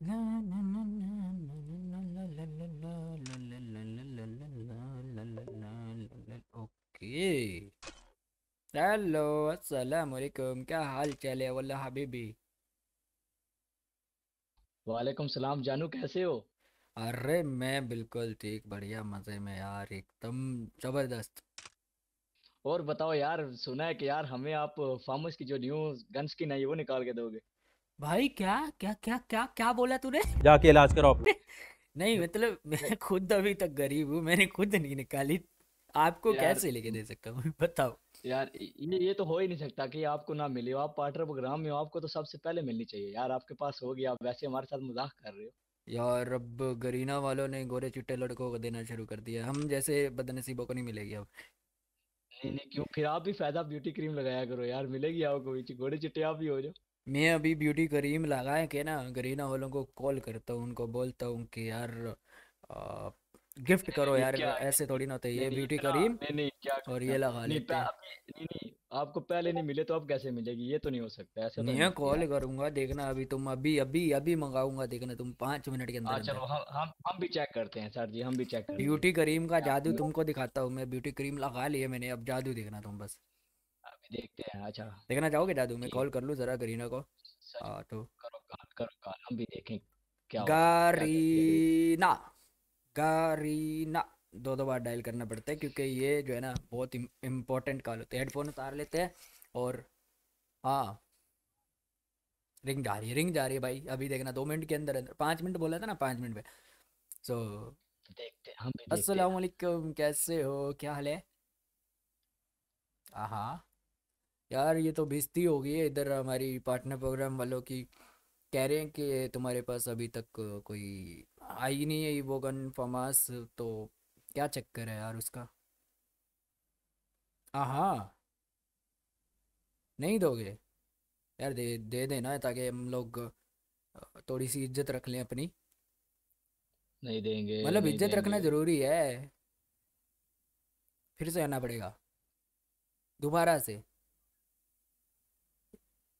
okay hello अस्सलाम वालेकुम क्या हाल चाल है वल्ला हबीबी वालेकुम सलाम जानू कैसे हो अरे मैं बिल्कुल ठीक बढ़िया मज़े में यार एकदम जबरदस्त और बताओ यार सुना है कि यार हमें आप फार्मर्स की जो न्यू गन्स की नई वो निकाल के दोगे भाई क्या क्या क्या क्या क्या बोला तूने जाके इलाज करो अपने नहीं मतलब मैं खुद अभी तक गरीब हूँ मैंने खुद नहीं निकाली आपको कैसे लेके दे सकता हूँ बताओ यार ये ये तो हो ही नहीं सकता कि आपको ना मिले आप पार्टनर प्रोग्राम में हो आपको तो सबसे पहले मिलनी चाहिए यार आपके पास होगी आप वैसे हमारे साथ मजाक कर रहे हो यार अब गरीना वालों ने गोरे चिट्टे लड़कों को देना शुरू कर दिया हम जैसे बदनसीबों को नहीं मिलेगी अब नहीं नहीं क्यों फिर आप भी फायदा ब्यूटी क्रीम लगाया करो यार मिलेगी आपको गोरे चिट्टे आप भी हो जाओ मैं अभी ब्यूटी करीम लगाए के ना गरीना वालों को कॉल करता हूँ उनको बोलता हूँ कि यार आ, गिफ्ट करो यार ऐसे थोड़ी ना होते ये ब्यूटी करीम नहीं और ये लगा लेते आपको पहले नहीं मिले तो अब कैसे मिलेगी ये तो नहीं हो सकता ऐसा तो नहीं मैं कॉल करूंगा देखना अभी तुम अभी अभी अभी मंगाऊंगा देखना तुम पांच मिनट के अंदर अच्छा, हम हम हम भी चेक करते हैं सर जी हम भी चेक करते हैं ब्यूटी करीम का जादू तुमको दिखाता हूँ मैं ब्यूटी करीम लगा लिया मैंने अब जादू देखना तुम बस देखते हैं अच्छा देखना चाहोगे दादू मैं कॉल कर लूँ जरा करीना को हाँ तो करो कॉल करो कॉल हम भी देखें क्या गरीना गरीना दो दो बार डायल करना पड़ता है क्योंकि ये जो है ना बहुत इम्पोर्टेंट कॉल होते है हेडफोन उतार लेते हैं और हाँ रिंग जा रही है रिंग जा रही है भाई अभी देखना दो मिनट के अंदर अंदर पाँच मिनट बोला था ना पाँच मिनट में सो so, देखते हम भी कैसे हो क्या हाल है हाँ यार ये तो बिजती हो गई है इधर हमारी पार्टनर प्रोग्राम वालों की कह रहे हैं कि तुम्हारे पास अभी तक कोई आई नहीं है वो गन फमास तो क्या चक्कर है यार उसका हाँ नहीं दोगे यार दे दे देना ताकि हम लोग थोड़ी सी इज्जत रख लें अपनी नहीं देंगे मतलब इज्जत रखना जरूरी है फिर से आना पड़ेगा दोबारा से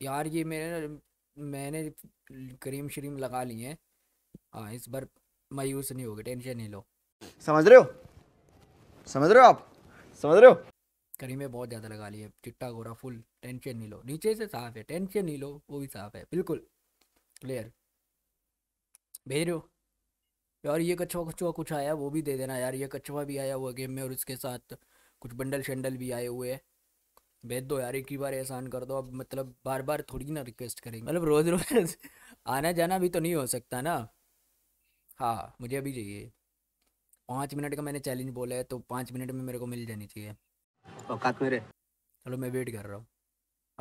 यार ये मेरे मैंने क्रीम श्रीम लगा ली है हाँ इस बार मायूस नहीं होगी टेंशन नहीं लो समझ रहे हो समझ रहे हो आप समझ रहे हो करीमे बहुत ज़्यादा लगा ली है चिट्टा गोरा फुल टेंशन नहीं लो नीचे से साफ है टेंशन नहीं लो वो भी साफ है बिल्कुल क्लियर भेज रहे हो यार ये कछुआ कछुआ कुछ आया वो भी दे देना यार ये कछुआ भी आया हुआ गेम में और उसके साथ कुछ बंडल शंडल भी आए हुए हैं भेज दो यार एक ही बार एहसान कर दो अब मतलब बार बार थोड़ी ना रिक्वेस्ट करेंगे मतलब रोज़ रोज़ आना जाना भी तो नहीं हो सकता ना हाँ मुझे अभी चाहिए पाँच मिनट का मैंने चैलेंज बोला है तो पाँच मिनट में मेरे को मिल जानी चाहिए औकात मेरे चलो मैं वेट कर रहा हूँ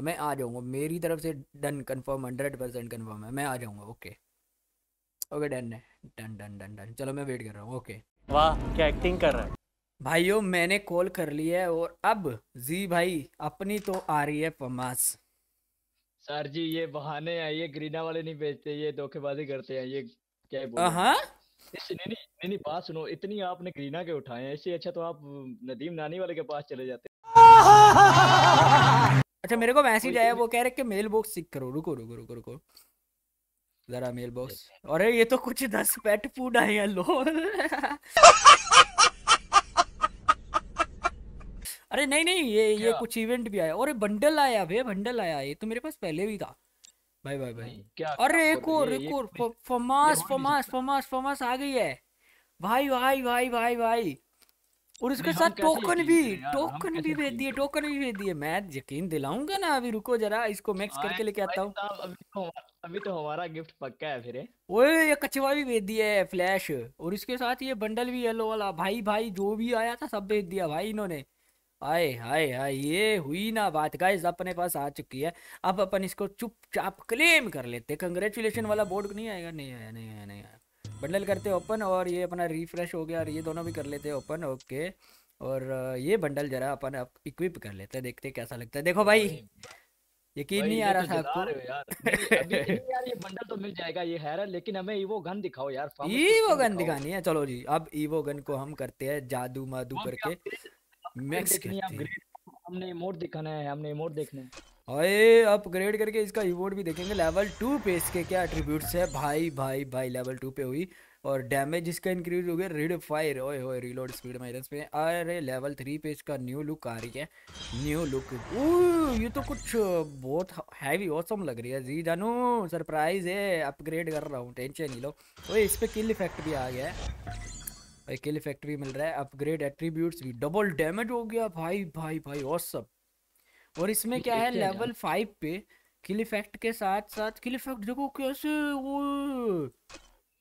मैं आ जाऊँगा मेरी तरफ से done confirm hundred percent confirm है मैं आ जाऊँगा ओके ओके डन है डन डन डन डन चलो मैं वेट कर रहा हूँ ओके वाह क्या एक्टिंग कर रहा है भाइयों मैंने कॉल कर ली है और अब जी भाई अपनी तो आ रही है पमास सर जी ये बहाने हैं ये ग्रीना वाले नहीं बेचते ये धोखेबाजी करते हैं ये क्या बोल हाँ इस नहीं नहीं नहीं नहीं बात सुनो इतनी आपने ग्रीना के उठाए हैं इससे अच्छा तो आप नदीम नानी वाले के पास चले जाते अच्छा मेरे को मैसेज आया वो कह रहे कि मेल बॉक्स सिक करो रुको रुको रुको रुको जरा मेल बॉक्स अरे ये तो कुछ दस पेट फूड आए हैं लो अरे नहीं नहीं ये ये कुछ इवेंट भी आया और बंडल आया भैया बंडल आया ये तो मेरे पास पहले भी था भाई भाई भाई क्या अरे एक और एक और फमास फमास फमास फमास आ गई है भाई भाई भाई भाई भाई और इसके साथ टोकन भी टोकन भी भेज दिए टोकन भी भेज दिए मैं यकीन दिलाऊंगा ना अभी रुको जरा इसको मिक्स हाँ, करके लेके आता हूँ तो, अभी तो हमारा गिफ्ट पक्का है फिर ओए ये कछुआ भी भेज दिया है फ्लैश और इसके साथ ये बंडल भी येलो वाला भाई भाई जो भी आया था सब भेज दिया भाई इन्होंने आए हाय हाय ये हुई ना बात गाइस अपने पास आ चुकी है अब अपन इसको चुपचाप क्लेम कर लेते कंग्रेचुलेशन वाला बोर्ड नहीं आएगा नहीं आया नहीं आया नहीं आया बंडल करते ओपन और ये अपना रिफ्रेश हो गया और ये दोनों भी कर लेते ओपन ओके और ये बंडल जरा अपन अब इक्विप कर लेते हैं देखते कैसा लगता है देखो भाई यकीन नहीं आ रहा तो था आपको यार, यार ये बंडल तो मिल जाएगा ये है लेकिन हमें ईवो गन दिखाओ यार ईवो गन दिखानी है चलो जी अब ईवो गन को हम करते हैं जादू मादू करके मैक्स करते हैं हमने इमोट दिखाना है हमने इमोट देखना है ओए अपग्रेड करके इसका इमोट भी देखेंगे लेवल टू पे इसके क्या एट्रीब्यूट्स है भाई भाई भाई लेवल टू पे हुई और डैमेज इसका इंक्रीज हो गया रीड फायर ओए होए रीलोड स्पीड में में अरे लेवल थ्री पे इसका न्यू लुक आ रही है न्यू लुक ओ ये तो कुछ बहुत हैवी ऑसम लग रही है जी जानू सरप्राइज है अपग्रेड कर रहा हूँ टेंशन नहीं लो ओए इस पर किल इफेक्ट भी आ गया है भाई किल इफेक्ट भी मिल रहा है अपग्रेड एट्रीब्यूट्स भी डबल डैमेज हो गया भाई भाई भाई और सब और इसमें क्या है लेवल फाइव पे किल इफेक्ट के साथ साथ किल इफेक्ट देखो कैसे वो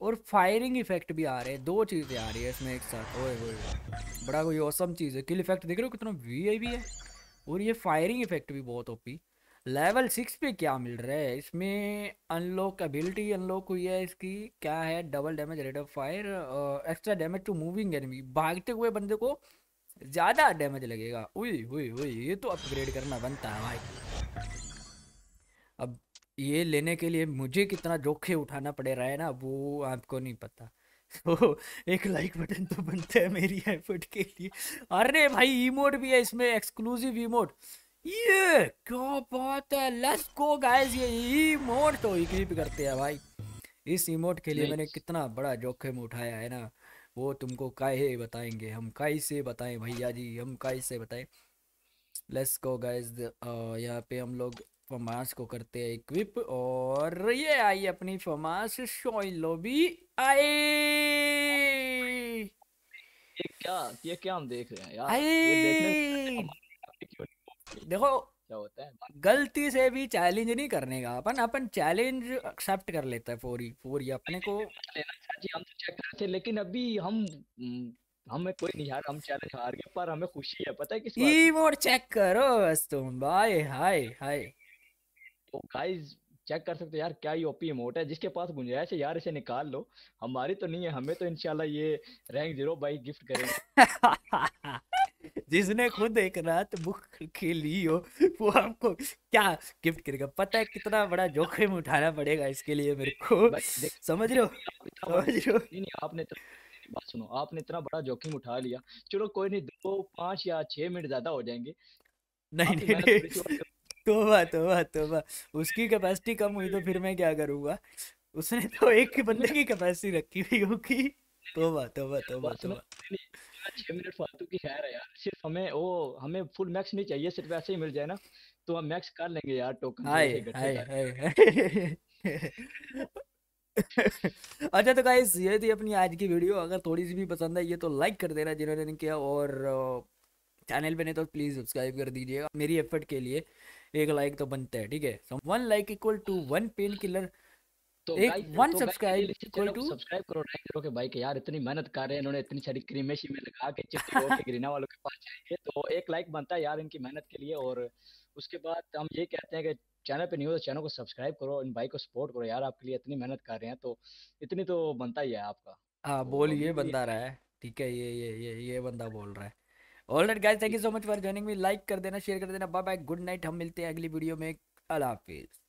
और फायरिंग इफेक्ट भी आ रहे हैं दो चीज़ें आ रही है इसमें एक साथ ओए ओए बड़ा कोई औसम चीज़ है किल इफेक्ट देख रहे हो कितना वी है और ये फायरिंग इफेक्ट भी बहुत ओपी लेवल सिक्स पे क्या मिल रहा है इसमें अनलॉक एबिलिटी अनलॉक हुई है इसकी क्या है double damage rate of fire extra damage to moving enemy भागते हुए बंदे को ज़्यादा डैमेज लगेगा उई हुई हुई ये तो अपग्रेड करना बनता है भाई अब ये लेने के लिए मुझे कितना जोखे उठाना पड़े रहा है ना वो आपको नहीं पता तो एक लाइक बटन तो बनता है मेरी एफर्ट के लिए अरे भाई इमोट भी है इसमें एक्सक्लूसिव इमोट ये क्या बात है लेट्स गो गाइस ये इमोट तो इक्विप करते हैं भाई इस इमोट के लिए मैंने कितना बड़ा जोखिम उठाया है ना वो तुमको काहे बताएंगे हम काई से बताएं भैया जी हम काई से बताएं लेट्स गो गाइस यहाँ पे हम लोग फमास को करते हैं इक्विप और ये आई अपनी फमास शॉइन लोबी आए ये क्या ये क्या हम देख रहे हैं यार ये देखने देखो क्या होता है गलती से भी चैलेंज नहीं करने का अपन अपन चैलेंज एक्सेप्ट कर लेता है फोरी फोरी अपने को अच्छा हम तो चेक करते लेकिन अभी हम हम्म, हमें कोई नहीं यार हम चैलेंज हार गए पर हमें खुशी है पता है किस ई मोड चेक करो बस तुम बाय हाय हाय तो गाइस चेक कर सकते हो यार क्या ये ओपी इमोट है जिसके पास गुंजाइश है यार इसे निकाल लो हमारी तो नहीं है हमें तो इनशाला ये रैंक जीरो बाई गिफ्ट करेंगे जिसने खुद एक रात बुक के ली हो वो आपको क्या गिफ्ट करेगा पता है कितना बड़ा जोखिम उठाना पड़ेगा इसके लिए मेरे को समझ रहे हो समझ रहे हो नहीं नहीं आपने तो बात सुनो आपने इतना बड़ा जोखिम उठा लिया चलो कोई नहीं दो पांच या छह मिनट ज्यादा हो जाएंगे नहीं नहीं तो तो तोबा तो तोबा उसकी कैपेसिटी कम हुई तो फिर मैं क्या करूंगा उसने तो एक बंदे की कैपेसिटी रखी हुई होगी तो तो तोबा तो तोबा छह मिनट फालतू की खैर है यार सिर्फ हमें वो हमें फुल मैक्स नहीं चाहिए सिर्फ ऐसे ही मिल जाए ना तो हम मैक्स कर लेंगे यार टोकन हाय हाय हाय अच्छा तो गाइस ये थी अपनी आज की वीडियो अगर थोड़ी सी भी पसंद आई ये तो लाइक कर देना जिन्होंने नहीं किया और चैनल पे नहीं तो प्लीज़ सब्सक्राइब कर दीजिएगा मेरी एफर्ट के लिए एक लाइक तो बनता है ठीक है one like equal to one painkiller तो एक one subscribe equal to subscribe करो करो भाई यार इतनी मेहनत कर रहे हैं इन्होंने इतनी सारी लगा के ग्रीना वालों के पास जाएंगे तो एक लाइक बनता है यार इनकी मेहनत के लिए और उसके बाद हम ये कहते हैं कि चैनल पे चैनल तो को सब्सक्राइब करो इन भाई को सपोर्ट करो यार आपके लिए इतनी मेहनत कर रहे हैं तो इतनी तो बनता ही है आपका हाँ तो बोल ये बंदा रहा है ठीक है ये ये ये ये बंदा बोल रहा है all right guys thank you so much for me like कर देना शेयर कर देना बाय बाय गुड नाइट हम मिलते हैं अगली वीडियो में अल्लाह हाफिज़